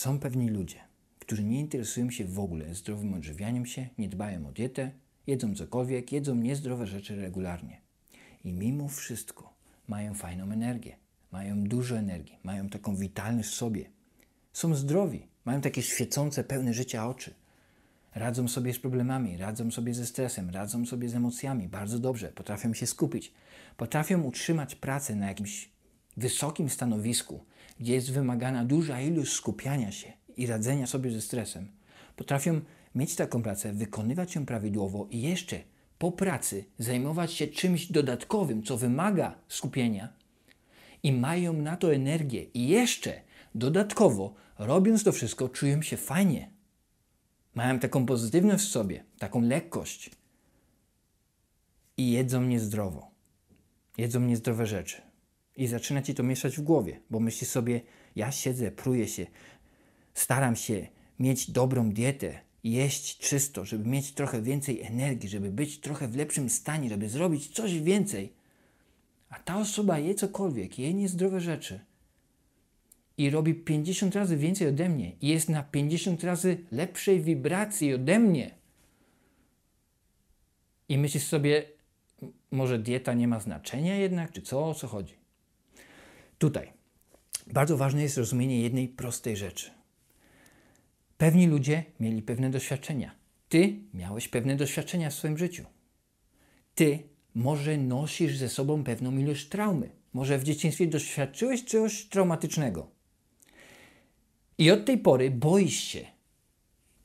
Są pewni ludzie, którzy nie interesują się w ogóle zdrowym odżywianiem się, nie dbają o dietę, jedzą cokolwiek, jedzą niezdrowe rzeczy regularnie. I mimo wszystko mają fajną energię, mają dużo energii, mają taką witalność w sobie. Są zdrowi, mają takie świecące, pełne życia oczy. Radzą sobie z problemami, radzą sobie ze stresem, radzą sobie z emocjami bardzo dobrze, potrafią się skupić, potrafią utrzymać pracę na jakimś wysokim stanowisku, jest wymagana duża ilość skupiania się i radzenia sobie ze stresem. Potrafią mieć taką pracę, wykonywać ją prawidłowo i jeszcze po pracy zajmować się czymś dodatkowym, co wymaga skupienia i mają na to energię i jeszcze dodatkowo robiąc to wszystko czują się fajnie. Mają taką pozytywność w sobie, taką lekkość i jedzą niezdrowo. Jedzą niezdrowe rzeczy. I zaczyna ci to mieszać w głowie, bo myślisz sobie, ja siedzę, pruję się, staram się mieć dobrą dietę, jeść czysto, żeby mieć trochę więcej energii, żeby być trochę w lepszym stanie, żeby zrobić coś więcej. A ta osoba je cokolwiek, je niezdrowe rzeczy i robi 50 razy więcej ode mnie i jest na 50 razy lepszej wibracji ode mnie. I myślisz sobie, może dieta nie ma znaczenia jednak, czy co, o co chodzi? Tutaj bardzo ważne jest rozumienie jednej prostej rzeczy. Pewni ludzie mieli pewne doświadczenia. Ty miałeś pewne doświadczenia w swoim życiu. Ty może nosisz ze sobą pewną ilość traumy. Może w dzieciństwie doświadczyłeś czegoś traumatycznego. I od tej pory boisz się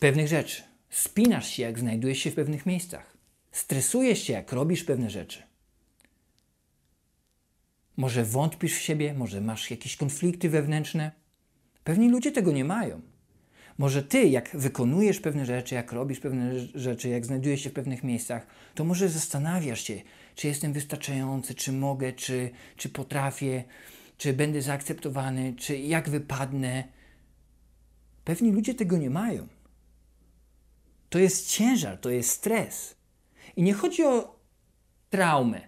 pewnych rzeczy. Spinasz się, jak znajdujesz się w pewnych miejscach. Stresujesz się, jak robisz pewne rzeczy. Może wątpisz w siebie, może masz jakieś konflikty wewnętrzne. Pewni ludzie tego nie mają. Może ty, jak wykonujesz pewne rzeczy, jak robisz pewne rzeczy, jak znajdujesz się w pewnych miejscach, to może zastanawiasz się, czy jestem wystarczający, czy mogę, czy, czy potrafię, czy będę zaakceptowany, czy jak wypadnę. Pewni ludzie tego nie mają. To jest ciężar, to jest stres. I nie chodzi o traumę,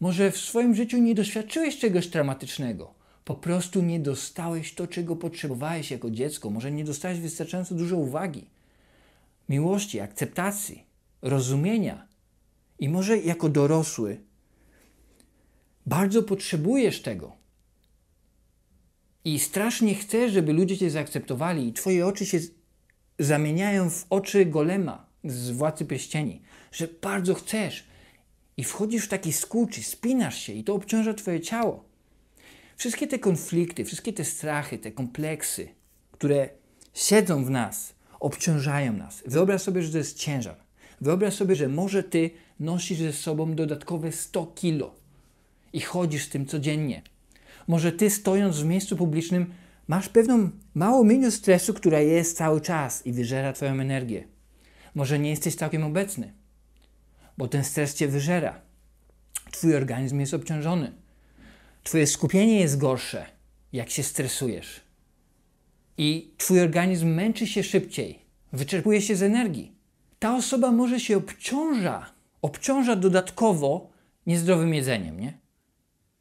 może w swoim życiu nie doświadczyłeś czegoś dramatycznego, Po prostu nie dostałeś to, czego potrzebowałeś jako dziecko. Może nie dostałeś wystarczająco dużo uwagi, miłości, akceptacji, rozumienia. I może jako dorosły bardzo potrzebujesz tego. I strasznie chcesz, żeby ludzie cię zaakceptowali, i twoje oczy się zamieniają w oczy golema z władcy pierścieni, że bardzo chcesz, i wchodzisz w taki skurcz spinasz się i to obciąża twoje ciało. Wszystkie te konflikty, wszystkie te strachy, te kompleksy, które siedzą w nas, obciążają nas. Wyobraź sobie, że to jest ciężar. Wyobraź sobie, że może ty nosisz ze sobą dodatkowe 100 kilo i chodzisz z tym codziennie. Może ty stojąc w miejscu publicznym masz pewną małą minus stresu, która jest cały czas i wyżera twoją energię. Może nie jesteś całkiem obecny bo ten stres cię wyżera. Twój organizm jest obciążony. Twoje skupienie jest gorsze, jak się stresujesz. I twój organizm męczy się szybciej, wyczerpuje się z energii. Ta osoba może się obciąża, obciąża dodatkowo niezdrowym jedzeniem, nie?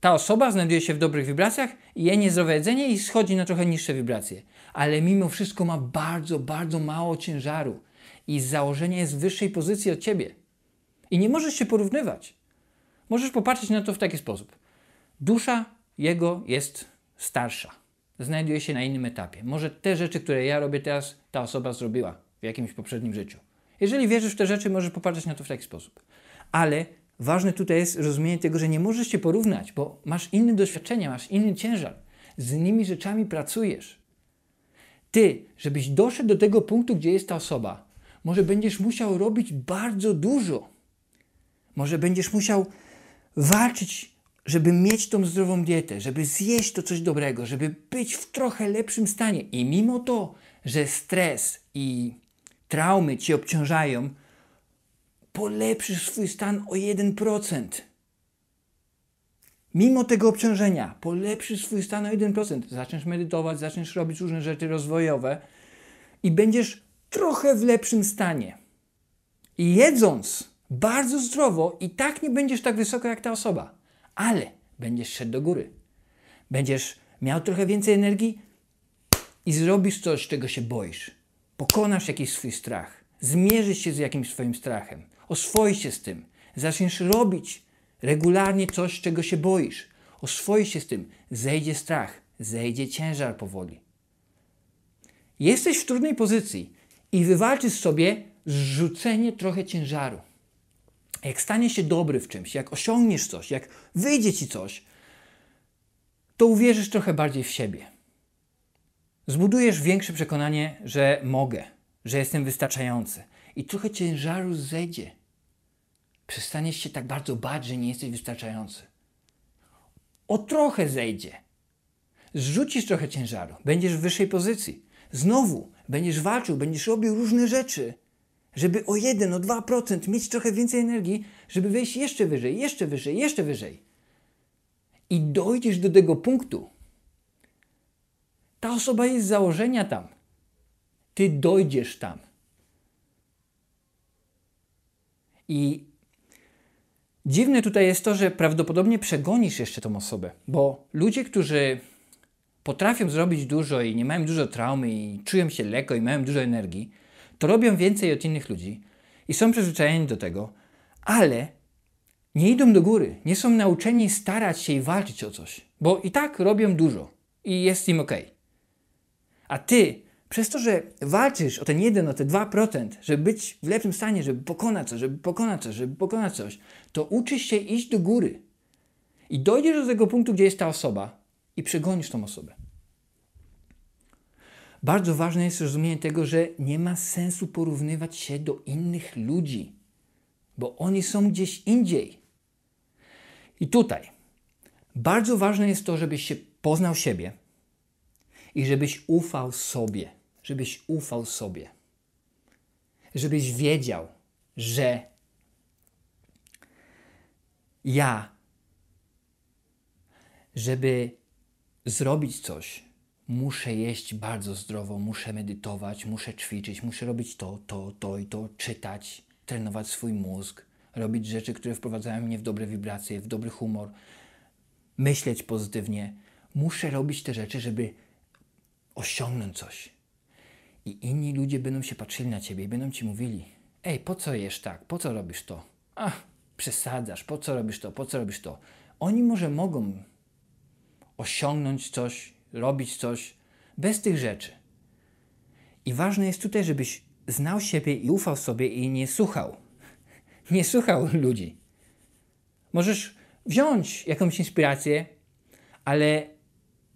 Ta osoba znajduje się w dobrych wibracjach, je niezdrowe jedzenie i schodzi na trochę niższe wibracje. Ale mimo wszystko ma bardzo, bardzo mało ciężaru i z założenia jest w wyższej pozycji od ciebie. I nie możesz się porównywać. Możesz popatrzeć na to w taki sposób. Dusza jego jest starsza. Znajduje się na innym etapie. Może te rzeczy, które ja robię teraz, ta osoba zrobiła w jakimś poprzednim życiu. Jeżeli wierzysz w te rzeczy, możesz popatrzeć na to w taki sposób. Ale ważne tutaj jest rozumienie tego, że nie możesz się porównać, bo masz inne doświadczenie, masz inny ciężar. Z innymi rzeczami pracujesz. Ty, żebyś doszedł do tego punktu, gdzie jest ta osoba, może będziesz musiał robić bardzo dużo. Może będziesz musiał walczyć, żeby mieć tą zdrową dietę, żeby zjeść to coś dobrego, żeby być w trochę lepszym stanie. I mimo to, że stres i traumy cię obciążają, polepszysz swój stan o 1%. Mimo tego obciążenia, polepszysz swój stan o 1%. Zaczniesz medytować, zaczniesz robić różne rzeczy rozwojowe i będziesz trochę w lepszym stanie. I jedząc, bardzo zdrowo i tak nie będziesz tak wysoko jak ta osoba, ale będziesz szedł do góry. Będziesz miał trochę więcej energii i zrobisz coś, czego się boisz. Pokonasz jakiś swój strach, zmierzysz się z jakimś swoim strachem, oswoisz się z tym, zaczniesz robić regularnie coś, czego się boisz, oswoisz się z tym, zejdzie strach, zejdzie ciężar powoli. Jesteś w trudnej pozycji i wywalczysz sobie zrzucenie trochę ciężaru jak stanie się dobry w czymś, jak osiągniesz coś, jak wyjdzie ci coś, to uwierzysz trochę bardziej w siebie. Zbudujesz większe przekonanie, że mogę, że jestem wystarczający. I trochę ciężaru zejdzie. Przestaniesz się tak bardzo bać, że nie jesteś wystarczający. O trochę zejdzie. Zrzucisz trochę ciężaru, będziesz w wyższej pozycji. Znowu będziesz walczył, będziesz robił różne rzeczy, żeby o 1, o 2% mieć trochę więcej energii, żeby wejść jeszcze wyżej, jeszcze wyżej, jeszcze wyżej. I dojdziesz do tego punktu. Ta osoba jest z założenia tam. Ty dojdziesz tam. I dziwne tutaj jest to, że prawdopodobnie przegonisz jeszcze tą osobę, bo ludzie, którzy potrafią zrobić dużo i nie mają dużo traumy i czują się lekko i mają dużo energii, to robią więcej od innych ludzi i są przyzwyczajeni do tego, ale nie idą do góry, nie są nauczeni starać się i walczyć o coś, bo i tak robią dużo i jest im ok. A ty, przez to, że walczysz o ten jeden, o te 2%, żeby być w lepszym stanie, żeby pokonać coś, żeby pokonać coś, żeby pokonać coś, to uczysz się iść do góry. I dojdziesz do tego punktu, gdzie jest ta osoba i przegonisz tą osobę. Bardzo ważne jest zrozumienie tego, że nie ma sensu porównywać się do innych ludzi, bo oni są gdzieś indziej. I tutaj bardzo ważne jest to, żebyś się poznał siebie i żebyś ufał sobie, żebyś ufał sobie, żebyś wiedział, że ja, żeby zrobić coś, muszę jeść bardzo zdrowo, muszę medytować, muszę ćwiczyć, muszę robić to, to, to i to, czytać, trenować swój mózg, robić rzeczy, które wprowadzają mnie w dobre wibracje, w dobry humor, myśleć pozytywnie. Muszę robić te rzeczy, żeby osiągnąć coś. I inni ludzie będą się patrzyli na ciebie i będą ci mówili: Ej, po co jesz tak? Po co robisz to? Ach, przesadzasz, po co robisz to? Po co robisz to? Oni może mogą osiągnąć coś robić coś bez tych rzeczy. I ważne jest tutaj, żebyś znał siebie i ufał sobie i nie słuchał. Nie słuchał ludzi. Możesz wziąć jakąś inspirację, ale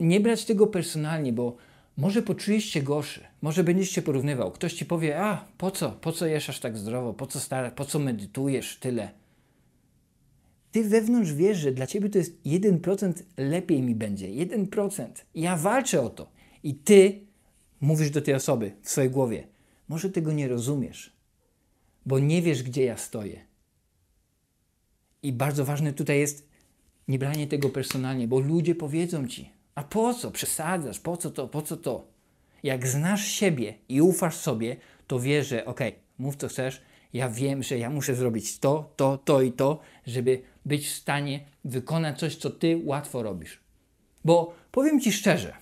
nie brać tego personalnie, bo może poczujesz się gorszy, może będziesz się porównywał. Ktoś ci powie, a po co, po co jesz tak zdrowo, po co, stara, po co medytujesz tyle. Ty wewnątrz wiesz, że dla ciebie to jest 1% lepiej mi będzie. 1%. Ja walczę o to. I ty mówisz do tej osoby w swojej głowie: Może tego nie rozumiesz, bo nie wiesz, gdzie ja stoję. I bardzo ważne tutaj jest nie branie tego personalnie, bo ludzie powiedzą ci: A po co przesadzasz? Po co to? Po co to? Jak znasz siebie i ufasz sobie, to wiesz, że okej, okay, mów co chcesz. Ja wiem, że ja muszę zrobić to, to, to i to, żeby być w stanie wykonać coś, co ty łatwo robisz. Bo powiem ci szczerze,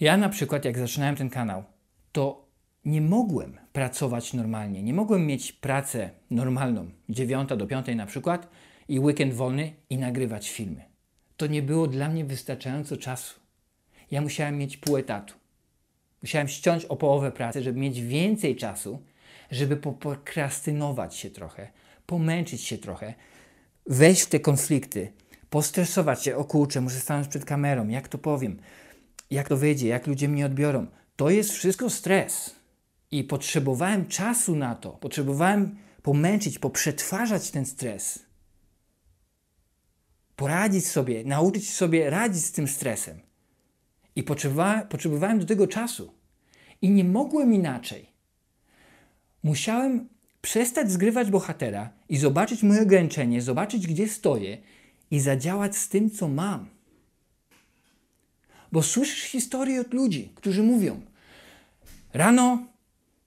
ja na przykład, jak zaczynałem ten kanał, to nie mogłem pracować normalnie. Nie mogłem mieć pracę normalną, 9 do 5 na przykład, i weekend wolny i nagrywać filmy. To nie było dla mnie wystarczająco czasu. Ja musiałem mieć pół etatu. Musiałem ściąć o połowę pracy, żeby mieć więcej czasu, żeby pokrastynować się trochę, pomęczyć się trochę, wejść w te konflikty, postresować się, o kurczę, muszę stanąć przed kamerą, jak to powiem, jak to wyjdzie, jak ludzie mnie odbiorą. To jest wszystko stres. I potrzebowałem czasu na to, potrzebowałem pomęczyć, poprzetwarzać ten stres, poradzić sobie, nauczyć sobie radzić z tym stresem. I potrzebowałem do tego czasu. I nie mogłem inaczej. Musiałem przestać zgrywać bohatera i zobaczyć moje ograniczenie, zobaczyć gdzie stoję i zadziałać z tym, co mam. Bo słyszysz historię od ludzi, którzy mówią: rano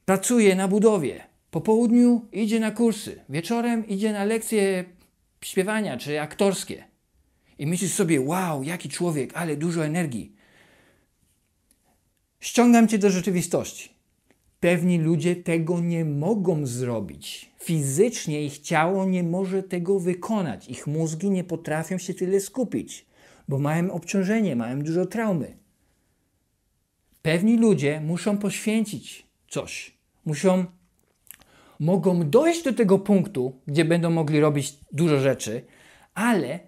pracuje na budowie, po południu idzie na kursy, wieczorem idzie na lekcje śpiewania czy aktorskie. I myślisz sobie: wow, jaki człowiek, ale dużo energii. Ściągam cię do rzeczywistości. Pewni ludzie tego nie mogą zrobić. Fizycznie ich ciało nie może tego wykonać. Ich mózgi nie potrafią się tyle skupić, bo mają obciążenie, mają dużo traumy. Pewni ludzie muszą poświęcić coś. Muszą, mogą dojść do tego punktu, gdzie będą mogli robić dużo rzeczy, ale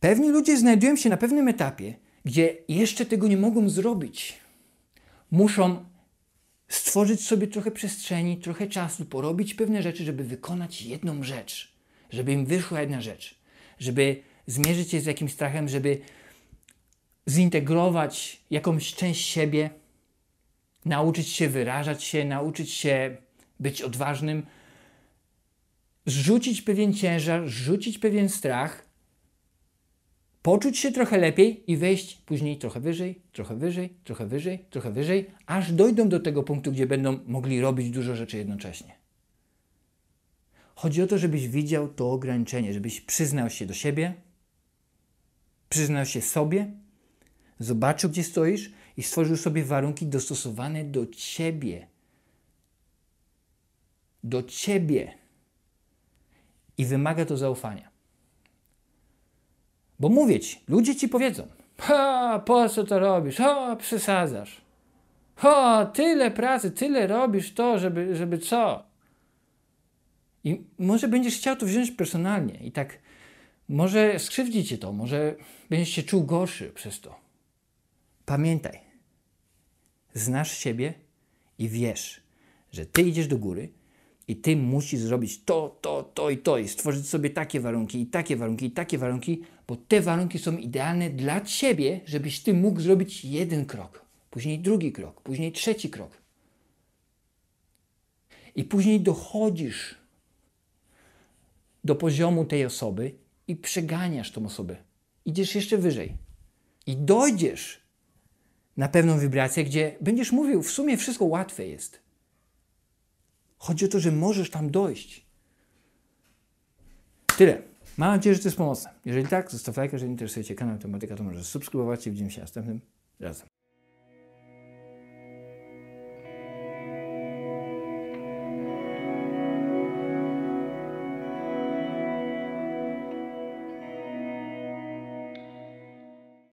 pewni ludzie znajdują się na pewnym etapie, gdzie jeszcze tego nie mogą zrobić muszą stworzyć sobie trochę przestrzeni, trochę czasu, porobić pewne rzeczy, żeby wykonać jedną rzecz, żeby im wyszła jedna rzecz, żeby zmierzyć się z jakimś strachem, żeby zintegrować jakąś część siebie, nauczyć się wyrażać się, nauczyć się być odważnym, zrzucić pewien ciężar, rzucić pewien strach poczuć się trochę lepiej i wejść później trochę wyżej, trochę wyżej, trochę wyżej, trochę wyżej, aż dojdą do tego punktu, gdzie będą mogli robić dużo rzeczy jednocześnie. Chodzi o to, żebyś widział to ograniczenie, żebyś przyznał się do siebie, przyznał się sobie, zobaczył, gdzie stoisz i stworzył sobie warunki dostosowane do ciebie. Do ciebie. I wymaga to zaufania. Bo mówię ci, ludzie ci powiedzą, ha, po co to robisz, ha, przesadzasz. Ha, tyle pracy, tyle robisz to, żeby, żeby co? I może będziesz chciał to wziąć personalnie i tak może skrzywdzicie cię to, może będziesz się czuł gorszy przez to. Pamiętaj, znasz siebie i wiesz, że ty idziesz do góry i ty musisz zrobić to, to, to i to, i stworzyć sobie takie warunki, i takie warunki, i takie warunki, bo te warunki są idealne dla ciebie, żebyś ty mógł zrobić jeden krok, później drugi krok, później trzeci krok. I później dochodzisz do poziomu tej osoby i przeganiasz tą osobę. Idziesz jeszcze wyżej. I dojdziesz na pewną wibrację, gdzie będziesz mówił, w sumie wszystko łatwe jest Chodzi o to, że możesz tam dojść. Tyle. Mam nadzieję, że to jest pomocne. Jeżeli tak, zostaw lajka, jeżeli interesuje Cię kanał Tematyka, to możesz subskrybować i widzimy się następnym razem.